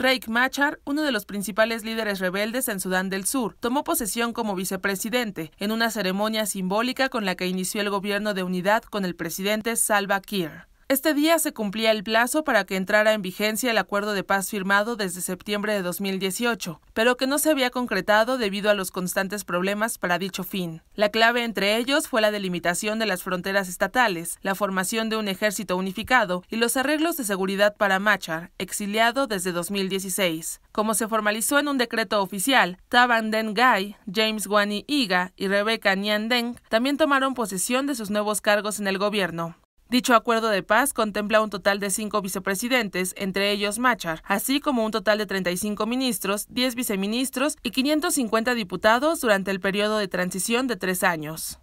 Reik Machar, uno de los principales líderes rebeldes en Sudán del Sur, tomó posesión como vicepresidente en una ceremonia simbólica con la que inició el gobierno de unidad con el presidente Salva Kiir. Este día se cumplía el plazo para que entrara en vigencia el acuerdo de paz firmado desde septiembre de 2018, pero que no se había concretado debido a los constantes problemas para dicho fin. La clave entre ellos fue la delimitación de las fronteras estatales, la formación de un ejército unificado y los arreglos de seguridad para Machar, exiliado desde 2016. Como se formalizó en un decreto oficial, Taban Den Gai, James Wani Iga y Rebecca Nian Deng también tomaron posesión de sus nuevos cargos en el gobierno. Dicho acuerdo de paz contempla un total de cinco vicepresidentes, entre ellos Machar, así como un total de 35 ministros, 10 viceministros y 550 diputados durante el periodo de transición de tres años.